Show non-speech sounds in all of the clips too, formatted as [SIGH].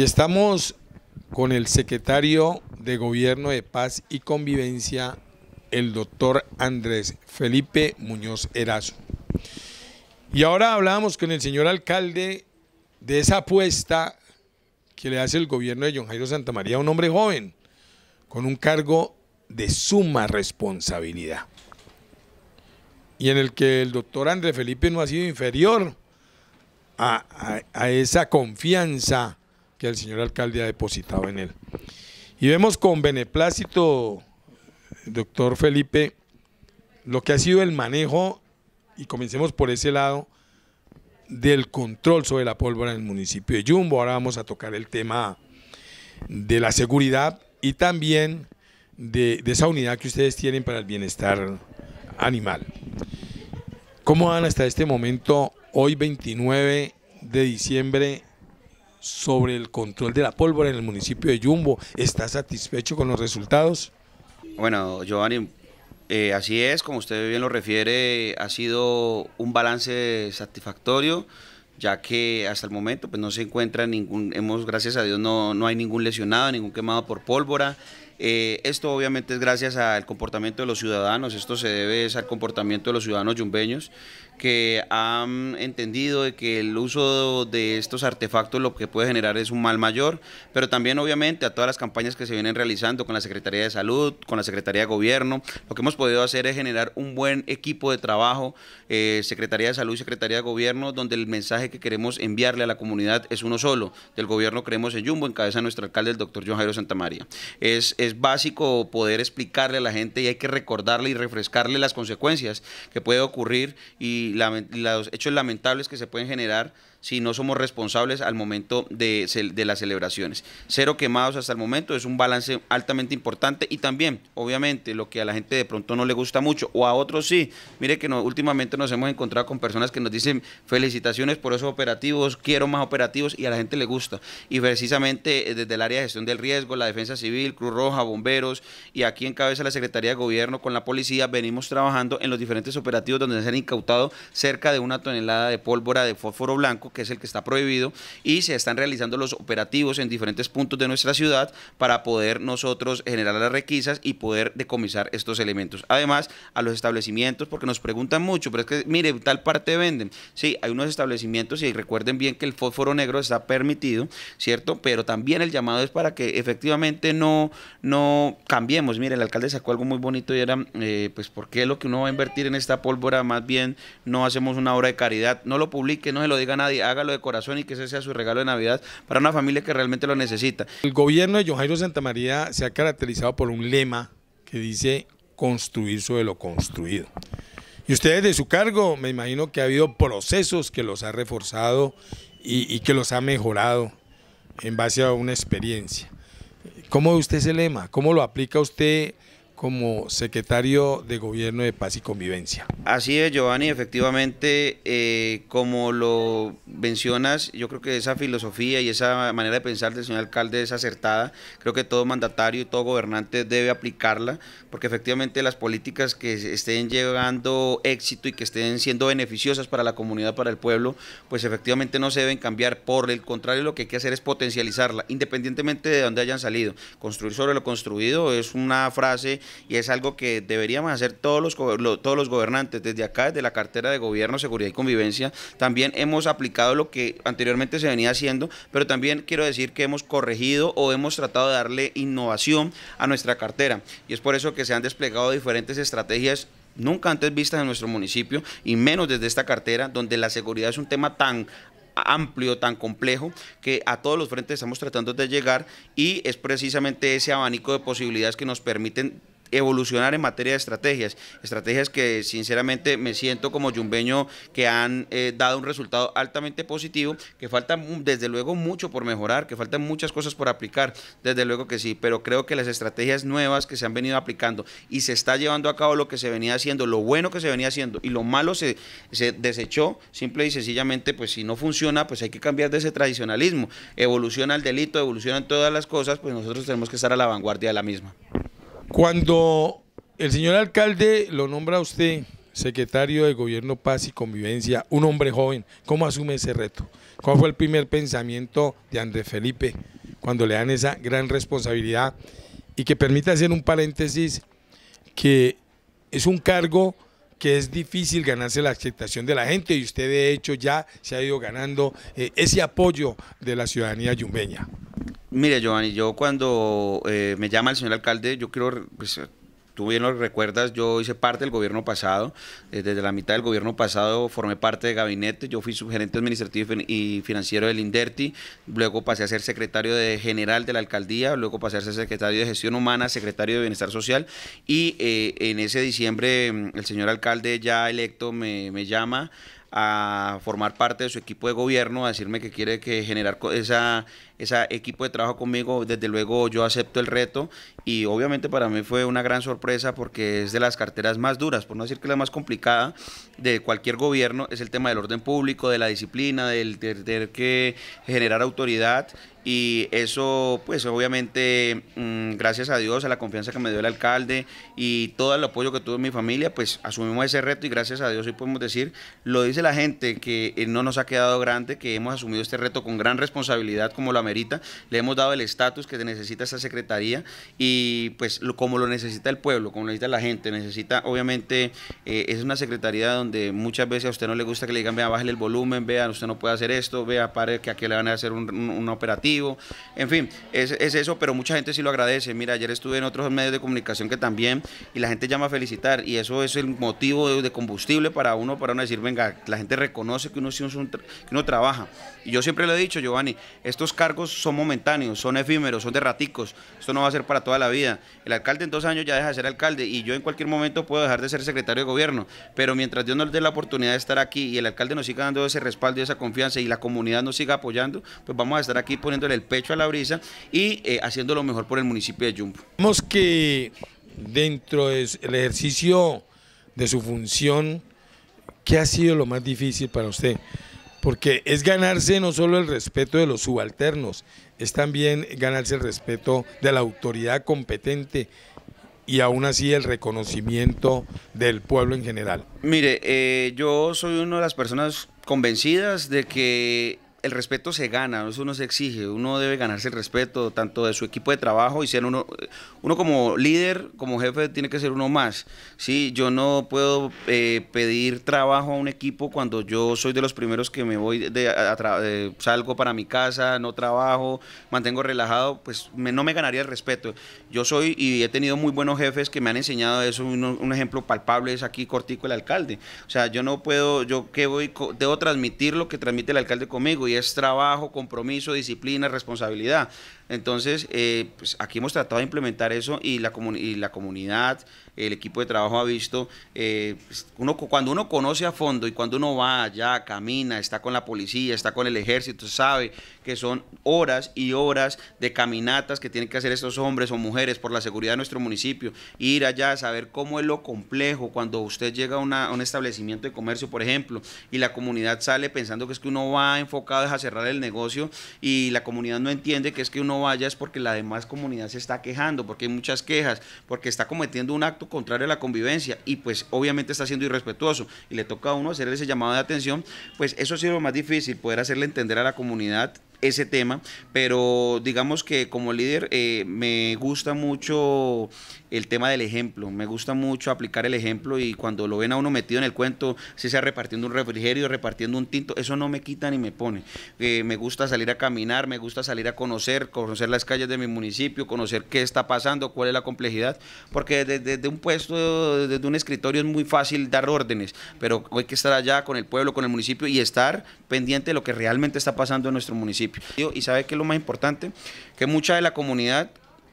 Y estamos con el secretario de Gobierno de Paz y Convivencia, el doctor Andrés Felipe Muñoz Erazo. Y ahora hablábamos con el señor alcalde de esa apuesta que le hace el gobierno de John Jairo Santamaría a un hombre joven, con un cargo de suma responsabilidad, y en el que el doctor Andrés Felipe no ha sido inferior a esa confianza que el señor alcalde ha depositado en él. Y vemos con beneplácito, doctor Felipe, lo que ha sido el manejo, y comencemos por ese lado, del control sobre la pólvora en el municipio de Yumbo. Ahora vamos a tocar el tema de la seguridad y también de, de esa unidad que ustedes tienen para el bienestar animal. ¿Cómo van hasta este momento, hoy 29 de diciembre sobre el control de la pólvora en el municipio de Yumbo. ¿Está satisfecho con los resultados? Bueno, Giovanni, eh, así es, como usted bien lo refiere, ha sido un balance satisfactorio, ya que hasta el momento pues, no se encuentra ningún, hemos, gracias a Dios, no, no hay ningún lesionado, ningún quemado por pólvora. Eh, esto obviamente es gracias al comportamiento de los ciudadanos, esto se debe al comportamiento de los ciudadanos yumbeños que han entendido de que el uso de estos artefactos lo que puede generar es un mal mayor, pero también obviamente a todas las campañas que se vienen realizando con la Secretaría de Salud, con la Secretaría de Gobierno, lo que hemos podido hacer es generar un buen equipo de trabajo, eh, Secretaría de Salud y Secretaría de Gobierno, donde el mensaje que queremos enviarle a la comunidad es uno solo, del gobierno creemos en Jumbo, en cabeza nuestro alcalde, el doctor John Jairo Santamaría. es es básico poder explicarle a la gente y hay que recordarle y refrescarle las consecuencias que puede ocurrir y, y los hechos lamentables que se pueden generar si no somos responsables al momento de, de, las celebraciones. Cero quemados hasta el momento es un balance altamente importante y también, obviamente, lo que a la gente de pronto no le gusta mucho o a otros sí. Mire que no, últimamente nos hemos encontrado con personas que nos dicen felicitaciones por esos operativos, quiero más operativos y a la gente le gusta. Y precisamente eh, desde el área de gestión del riesgo, la defensa civil, Cruz Roja, bomberos y aquí en cabeza la Secretaría de Gobierno con la policía venimos trabajando en los diferentes operativos donde se han incautado cerca de una tonelada de pólvora de fósforo blanco que es el que está prohibido, y se están realizando los operativos en diferentes puntos de nuestra ciudad para poder nosotros generar las requisas y poder decomisar estos elementos. Además, a los establecimientos, porque nos preguntan mucho, pero es que, mire, tal parte venden. Sí, hay unos establecimientos y recuerden bien que el fósforo negro está permitido, ¿cierto? Pero también el llamado es para que efectivamente no, no cambiemos. Mire, el alcalde sacó algo muy bonito y era, eh, pues, ¿por qué lo que uno va a invertir en esta pólvora? Más bien, no hacemos una obra de caridad. No lo publique, no se lo diga a nadie hágalo de corazón y que ese sea su regalo de Navidad para una familia que realmente lo necesita. El gobierno de Johairo Santa María se ha caracterizado por un lema que dice construir sobre lo construido. Y ustedes de su cargo, me imagino que ha habido procesos que los ha reforzado y, y que los ha mejorado en base a una experiencia. ¿Cómo ve usted ese lema? ¿Cómo lo aplica usted como secretario de Gobierno de Paz y Convivencia. Así es, Giovanni, efectivamente, eh, como lo mencionas, yo creo que esa filosofía y esa manera de pensar del señor alcalde es acertada. Creo que todo mandatario y todo gobernante debe aplicarla, porque efectivamente las políticas que estén llegando éxito y que estén siendo beneficiosas para la comunidad, para el pueblo, pues efectivamente no se deben cambiar. Por el contrario, lo que hay que hacer es potencializarla, independientemente de dónde hayan salido. Construir sobre lo construido es una frase y es algo que deberíamos hacer todos los, todos los gobernantes. Desde acá, desde la cartera de Gobierno, Seguridad y Convivencia, también hemos aplicado lo que anteriormente se venía haciendo, pero también quiero decir que hemos corregido o hemos tratado de darle innovación a nuestra cartera. Y es por eso que se han desplegado diferentes estrategias nunca antes vistas en nuestro municipio y menos desde esta cartera donde la seguridad es un tema tan amplio, tan complejo, que a todos los frentes estamos tratando de llegar y es precisamente ese abanico de posibilidades que nos permiten evolucionar en materia de estrategias. Estrategias que sinceramente me siento como yumbeño que han eh, dado un resultado altamente positivo, que falta desde luego mucho por mejorar, que faltan muchas cosas por aplicar, desde luego que sí, pero creo que las estrategias nuevas que se han venido aplicando y se está llevando a cabo lo que se venía haciendo, lo bueno que se venía haciendo y lo malo se, se desechó, simple y sencillamente, pues si no funciona, pues hay que cambiar de ese tradicionalismo. Evoluciona el delito, evolucionan todas las cosas, pues nosotros tenemos que estar a la vanguardia de la misma. Cuando el señor alcalde lo nombra a usted secretario de Gobierno Paz y Convivencia, un hombre joven, ¿cómo asume ese reto? ¿Cuál fue el primer pensamiento de Andrés Felipe cuando le dan esa gran responsabilidad? Y que permita hacer un paréntesis que es un cargo que es difícil ganarse la aceptación de la gente y usted de hecho ya se ha ido ganando eh, ese apoyo de la ciudadanía yumbeña. Mire, Giovanni, yo cuando eh, me llama el señor alcalde, yo quiero, pues, tú bien lo recuerdas, yo hice parte del gobierno pasado, eh, desde la mitad del gobierno pasado formé parte de gabinete, yo fui subgerente administrativo y financiero del INDERTI, luego pasé a ser secretario de general de la alcaldía, luego pasé a ser secretario de gestión humana, secretario de bienestar social y eh, en ese diciembre mm, el señor alcalde ya electo me, llama a formar parte de su equipo de gobierno, a decirme que quiere que generar esa ese equipo de trabajo conmigo, desde luego yo acepto el reto y obviamente para mí fue una gran sorpresa porque es de las carteras más duras, por no decir que la más complicada de cualquier gobierno, es el tema del orden público, de la disciplina, del tener que generar autoridad y eso pues obviamente mm, gracias a Dios, a la confianza que me dio el alcalde y todo el apoyo que tuvo mi familia, pues asumimos ese reto y gracias a Dios hoy podemos decir, lo dice la gente que eh, no nos ha quedado grande, que hemos asumido este reto con gran responsabilidad como la le hemos dado el estatus que necesita esta secretaría y pues como lo necesita el pueblo, como lo necesita la gente, necesita obviamente, eh, es una secretaría donde muchas veces a usted no le gusta que le digan, vea, bájale el volumen, vea, usted no puede hacer esto, vea, pare que aquí le van a hacer un, operativo, en fin, es, eso, pero mucha gente sí lo agradece, mira, ayer estuve en otros medios de comunicación que también, y la gente llama a felicitar, y eso es el motivo de, combustible para uno, para uno decir, venga, la gente reconoce que uno, que uno trabaja, y yo siempre le he dicho, Giovanni, estos cargos son momentáneos, son efímeros, son de raticos. Esto no va a ser para toda la vida. El alcalde en dos años ya deja de ser alcalde y yo en cualquier momento puedo dejar de ser secretario de gobierno. Pero mientras Dios nos dé la oportunidad de estar aquí y el alcalde nos siga dando ese respaldo y esa confianza y la comunidad nos siga apoyando, pues vamos a estar aquí poniéndole el pecho a la brisa y eh, haciendo lo mejor por el municipio de Jumbo. Vemos que dentro del ejercicio de su función, ¿qué ha sido lo más difícil para usted? porque es ganarse no solo el respeto de los subalternos, es también ganarse el respeto de la autoridad competente y aún así el reconocimiento del pueblo en general. Mire, eh, yo soy una de las personas convencidas de que el respeto se gana, eso no se exige, uno debe ganarse el respeto tanto de su equipo de trabajo y ser uno, eh, uno como líder, como jefe, tiene que ser uno más. Sí, yo no puedo eh, pedir trabajo a un equipo cuando yo soy de los primeros que me voy, de, eh, salgo para mi casa, no trabajo, mantengo relajado, pues no me ganaría el respeto. Yo soy y he tenido muy buenos jefes que me han enseñado eso, un, ejemplo palpable es aquí Cortico, el alcalde. O sea, yo no puedo, yo que voy, debo transmitir lo que transmite el alcalde conmigo es trabajo, compromiso, disciplina, responsabilidad. Entonces, eh, pues, aquí hemos tratado de implementar eso y la, y la comunidad, el equipo de trabajo ha visto, eh, pues, uno, cuando uno conoce a fondo y cuando uno va allá, camina, está con la policía, está con el ejército, sabe que son horas y horas de caminatas que tienen que hacer estos hombres o mujeres por la seguridad de nuestro municipio, ir allá, saber cómo es lo complejo cuando usted llega a, a un establecimiento de comercio, por ejemplo, y la comunidad sale pensando que es que uno va enfocado a cerrar el negocio y la comunidad no entiende que es que uno vaya es porque la demás comunidad se está quejando, porque hay muchas quejas, porque está cometiendo un acto contrario a la convivencia y pues obviamente está siendo irrespetuoso y le toca a uno hacer ese llamado de atención, pues eso ha sido lo más difícil, poder hacerle entender a la comunidad ese tema, pero digamos que como líder eh, me gusta mucho el tema del ejemplo, me gusta mucho aplicar el ejemplo y cuando lo ven a uno metido en el cuento, si sea repartiendo un refrigerio, repartiendo un tinto, eso no me quita ni me pone. Eh, me gusta salir a caminar, me gusta salir a conocer, conocer las calles de mi municipio, conocer qué está pasando, cuál es la complejidad, porque desde un puesto, desde un escritorio es muy fácil dar órdenes, pero hay que estar allá con el pueblo, con el municipio y estar pendiente de lo que realmente está pasando en nuestro municipio. Y sabe que es lo más importante, que mucha de la comunidad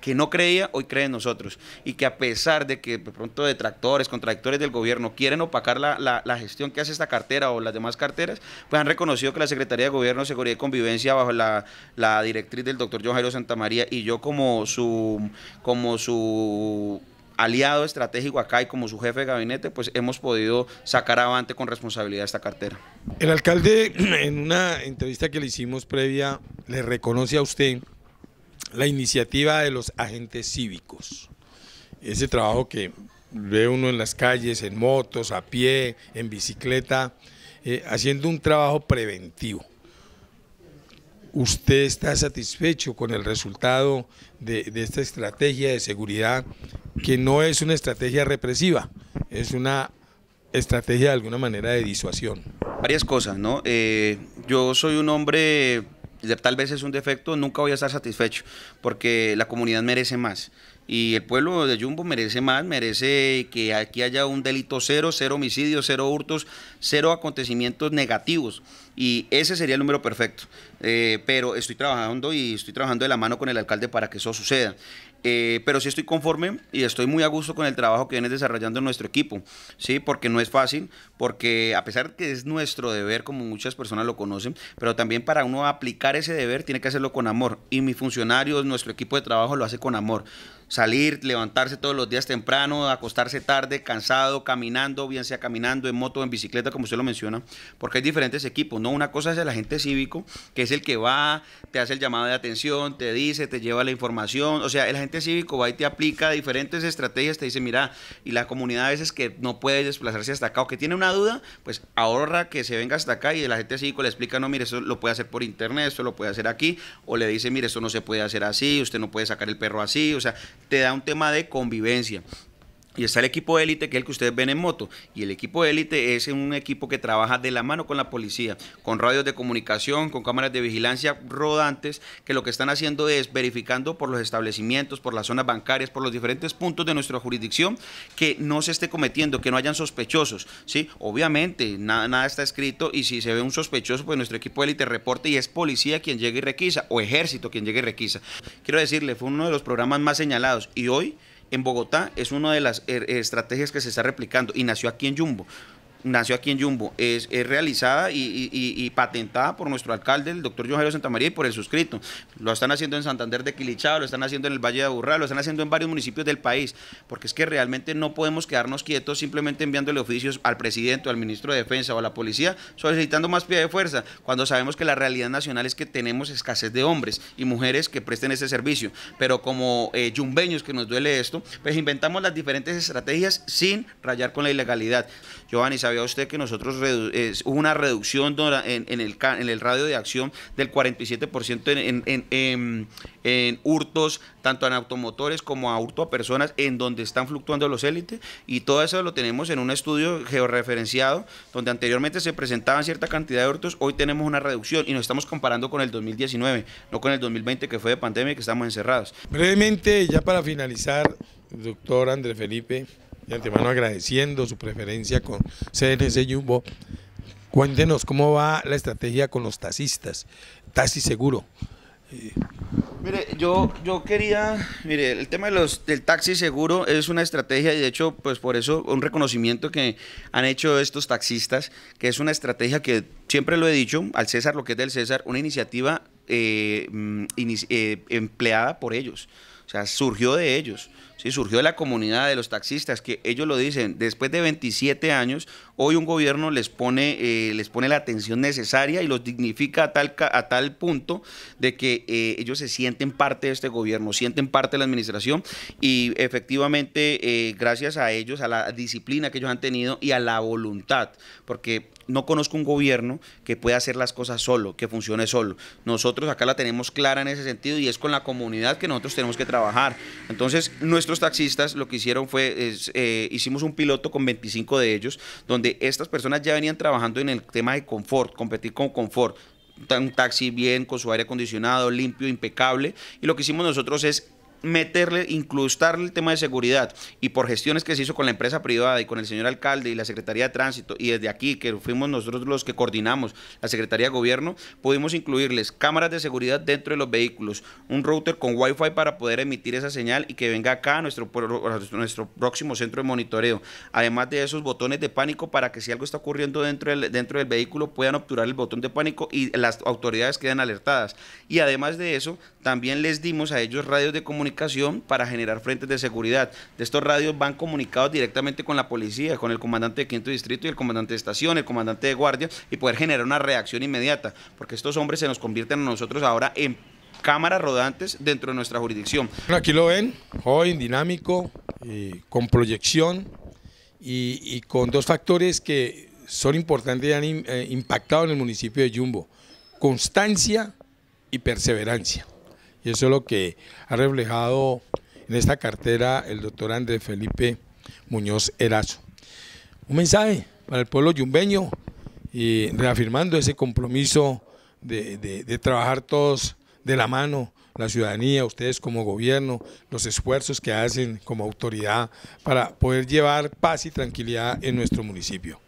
que no creía, hoy cree en nosotros. Y que a pesar de que de pronto detractores, contradictores del gobierno quieren opacar la, gestión que hace esta cartera o las demás carteras, pues han reconocido que la Secretaría de Gobierno, Seguridad y Convivencia, bajo la, la directriz del doctor John Jairo Santamaría y yo como su, como su aliado estratégico acá y como su jefe de gabinete, pues hemos podido sacar avante con responsabilidad esta cartera. El alcalde, [CLEARS THROAT] en una entrevista que le hicimos previa, le reconoce a usted la iniciativa de los agentes cívicos. Ese trabajo que ve uno en las calles, en motos, a pie, en bicicleta, eh, haciendo un trabajo preventivo. ¿Usted está satisfecho con el resultado de, esta estrategia de seguridad que no es una estrategia represiva, es una estrategia de alguna manera de disuasión? Varias cosas, ¿no? Eh, yo soy un hombre, tal vez es un defecto, nunca voy a estar satisfecho porque la comunidad merece más. Y el pueblo de Jumbo merece más, merece que aquí haya un delito cero, cero homicidios, cero hurtos, cero acontecimientos negativos y ese sería el número perfecto. Eh, pero estoy trabajando y estoy trabajando de la mano con el alcalde para que eso suceda. Eh, pero sí estoy conforme y estoy muy a gusto con el trabajo que viene desarrollando nuestro equipo, ¿sí? Porque no es fácil, porque a pesar que es nuestro deber, como muchas personas lo conocen, pero también para uno aplicar ese deber tiene que hacerlo con amor. Y mis funcionarios, nuestro equipo de trabajo lo hace con amor salir, levantarse todos los días temprano, acostarse tarde, cansado, caminando, bien sea caminando, en moto, en bicicleta, como usted lo menciona, porque hay diferentes equipos, ¿no? Una cosa es el agente cívico, que es el que va, te hace el llamado de atención, te dice, te lleva la información, o sea, el agente cívico va y te aplica diferentes estrategias, te dice, mira, y la comunidad a veces que no puede desplazarse hasta acá o que tiene una duda, pues ahorra que se venga hasta acá y el agente cívico le explica, no, mire, eso lo puede hacer por internet, esto lo puede hacer aquí, o le dice, mire, esto no se puede hacer así, usted no puede sacar el perro así, o sea, te da un tema de convivencia. Y está el equipo élite, que es el que ustedes ven en moto. Y el equipo élite es un equipo que trabaja de la mano con la policía, con radios de comunicación, con cámaras de vigilancia rodantes, que lo que están haciendo es verificando por los establecimientos, por las zonas bancarias, por los diferentes puntos de nuestra jurisdicción, que no se esté cometiendo, que no hayan sospechosos. ¿sí? Obviamente, nada, está escrito y si se ve un sospechoso, pues nuestro equipo élite reporta y es policía quien llega y requisa, o ejército quien llega y requisa. Quiero decirle, fue uno de los programas más señalados y hoy en Bogotá es una de las er, estrategias que se está replicando y nació aquí en Jumbo nació aquí en Yumbo, es, realizada y, patentada por nuestro alcalde, el doctor John Santamaría y por el suscrito. Lo están haciendo en Santander de Quilichao, lo están haciendo en el Valle de Aburrá, lo están haciendo en varios municipios del país, porque es que realmente no podemos quedarnos quietos simplemente enviándole oficios al presidente al ministro de Defensa o a la policía solicitando más pie de fuerza, cuando sabemos que la realidad nacional es que tenemos escasez de hombres y mujeres que presten ese servicio. Pero como eh, yumbeños que nos duele esto, pues inventamos las diferentes estrategias sin rayar con la ilegalidad. Giovanni, ¿sabía usted que nosotros eh, hubo una reducción en, el, radio de acción del 47% en, hurtos, tanto en automotores como a hurto a personas, en donde están fluctuando los élites? Y todo eso lo tenemos en un estudio georreferenciado, donde anteriormente se presentaban cierta cantidad de hurtos, hoy tenemos una reducción y nos estamos comparando con el 2019, no con el 2020 que fue de pandemia y que estamos encerrados. Brevemente, ya para finalizar, doctor Andrés Felipe, de antemano agradeciendo su preferencia con CNC Jumbo. Cuéntenos cómo va la estrategia con los taxistas, taxi seguro. Eh, mire, yo, yo quería, mire, el tema de los, del taxi seguro es una estrategia y de hecho, pues por eso un reconocimiento que han hecho estos taxistas, que es una estrategia que siempre lo he dicho, al César lo que es del César, una iniciativa eh, mm, eh, empleada por ellos, o sea, surgió de ellos surgió de la comunidad de los taxistas, que ellos lo dicen, después de 27 años, hoy un gobierno les pone, eh, les pone la atención necesaria y los dignifica a tal, a tal punto de que eh, ellos se sienten parte de este gobierno, sienten parte de la administración y efectivamente eh, gracias a ellos, a la disciplina que ellos han tenido y a la voluntad, porque no conozco un gobierno que pueda hacer las cosas solo, que funcione solo. Nosotros acá la tenemos clara en ese sentido y es con la comunidad que nosotros tenemos que trabajar. Entonces, nuestro taxistas lo que hicieron fue, eh, hicimos un piloto con 25 de ellos, donde estas personas ya venían trabajando en el tema de confort, competir con confort un taxi bien, con su aire acondicionado, limpio, impecable. Y lo que hicimos nosotros es meterle, incrustarle el tema de seguridad y por gestiones que se hizo con la empresa privada y con el señor alcalde y la Secretaría de Tránsito y desde aquí que fuimos nosotros los que coordinamos la Secretaría de Gobierno, pudimos incluirles cámaras de seguridad dentro de los vehículos, un router con wifi para poder emitir esa señal y que venga acá a nuestro, nuestro próximo centro de monitoreo. Además de esos botones de pánico para que si algo está ocurriendo dentro del, dentro del vehículo puedan obturar el botón de pánico y las autoridades queden alertadas. Y además de eso, también les dimos a ellos radios de comunicación para generar frentes de seguridad. De estos radios van comunicados directamente con la policía, con el comandante de quinto distrito y el comandante de estación, el comandante de guardia, y poder generar una reacción inmediata, porque estos hombres se nos convierten a nosotros ahora en cámaras rodantes dentro de nuestra jurisdicción. aquí lo ven, joven, dinámico, eh, con proyección y, con dos factores que son importantes y han eh, impactado en el municipio de jumbo constancia y perseverancia. Y eso es lo que ha reflejado en esta cartera el doctor Andrés Felipe Muñoz Erazo. Un mensaje para el pueblo yumbeño y reafirmando ese compromiso de, trabajar todos de la mano, la ciudadanía, ustedes como gobierno, los esfuerzos que hacen como autoridad para poder llevar paz y tranquilidad en nuestro municipio.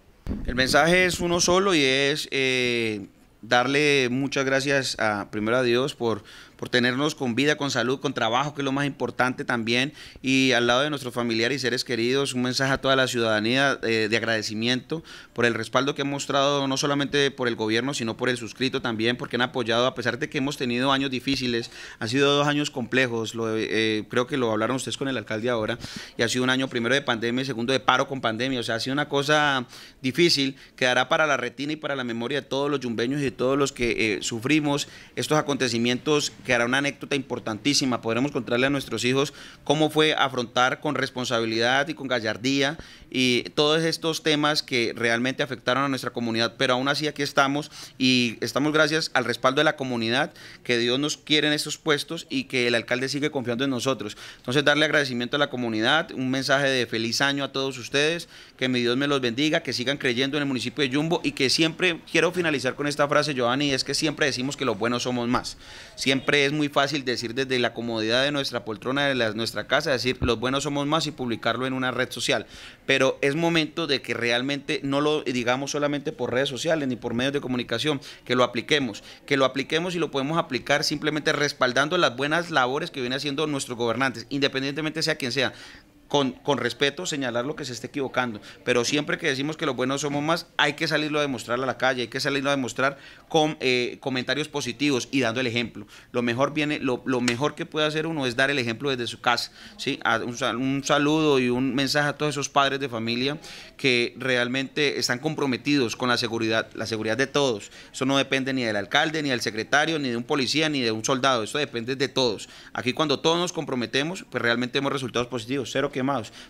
El mensaje es uno solo y es eh, darle muchas gracias a, primero a Dios por, por tenernos con vida, con salud, con trabajo, que es lo más importante también, y al lado de nuestros familiares y seres queridos, un mensaje a toda la ciudadanía eh, de agradecimiento por el respaldo que han mostrado, no solamente por el gobierno, sino por el suscrito también, porque han apoyado, a pesar de que hemos tenido años difíciles, han sido dos años complejos, eh, creo que lo hablaron ustedes con el alcalde ahora, y ha sido un año primero de pandemia segundo de paro con pandemia, o sea, ha sido una cosa difícil, quedará para la retina y para la memoria de todos los yumbeños y todos los que eh, sufrimos estos acontecimientos que hará una anécdota importantísima. Podremos contarle a nuestros hijos cómo fue afrontar con responsabilidad y con gallardía y todos estos temas que realmente afectaron a nuestra comunidad, pero aún así aquí estamos y estamos gracias al respaldo de la comunidad, que Dios nos quiere en estos puestos y que el alcalde sigue confiando en nosotros. Entonces, darle agradecimiento a la comunidad, un mensaje de feliz año a todos ustedes, que mi Dios me los bendiga, que sigan creyendo en el municipio de Yumbo y que siempre, quiero finalizar con esta frase, Giovanni, es que siempre decimos que los buenos somos más. Siempre es muy fácil decir desde la comodidad de nuestra poltrona, de nuestra casa, decir los buenos somos más y publicarlo en una red social. Pero pero es momento de que realmente no lo digamos solamente por redes sociales ni por medios de comunicación, que lo apliquemos, que lo apliquemos y lo podemos aplicar simplemente respaldando las buenas labores que vienen haciendo nuestros gobernantes, independientemente sea quien sea con, respeto señalar lo que se esté equivocando, pero siempre que decimos que los buenos somos más, hay que salirlo a demostrar a la calle, hay que salirlo a demostrar con eh, comentarios positivos y dando el ejemplo. Lo mejor viene, lo, mejor que puede hacer uno es dar el ejemplo desde su casa, ¿sí? un, un, saludo y un mensaje a todos esos padres de familia que realmente están comprometidos con la seguridad, la seguridad de todos. Eso no depende ni del alcalde, ni del secretario, ni de un policía, ni de un soldado, eso depende de todos. Aquí cuando todos nos comprometemos, pues realmente hemos resultados positivos, cero que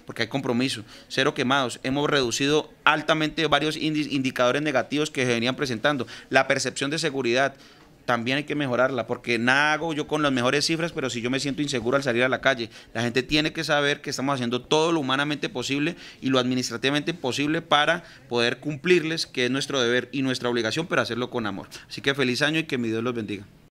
porque hay compromiso, cero quemados. Hemos reducido altamente varios indicadores negativos que se venían presentando. La percepción de seguridad, también hay que mejorarla, porque nada hago yo con las mejores cifras, pero si yo me siento inseguro al salir a la calle, la gente tiene que saber que estamos haciendo todo lo humanamente posible y lo administrativamente posible para poder cumplirles, que es nuestro deber y nuestra obligación, pero hacerlo con amor. Así que feliz año y que mi Dios los bendiga.